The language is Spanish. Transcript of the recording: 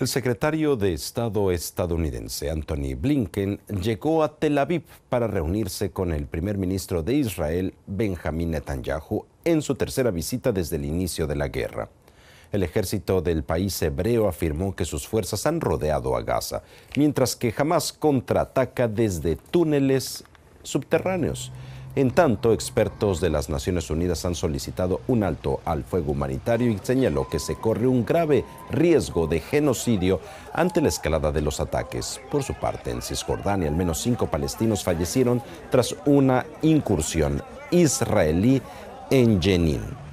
El secretario de Estado estadounidense Anthony Blinken llegó a Tel Aviv para reunirse con el primer ministro de Israel Benjamin Netanyahu en su tercera visita desde el inicio de la guerra. El ejército del país hebreo afirmó que sus fuerzas han rodeado a Gaza, mientras que jamás contraataca desde túneles subterráneos. En tanto, expertos de las Naciones Unidas han solicitado un alto al fuego humanitario y señaló que se corre un grave riesgo de genocidio ante la escalada de los ataques. Por su parte, en Cisjordania, al menos cinco palestinos fallecieron tras una incursión israelí en Jenin.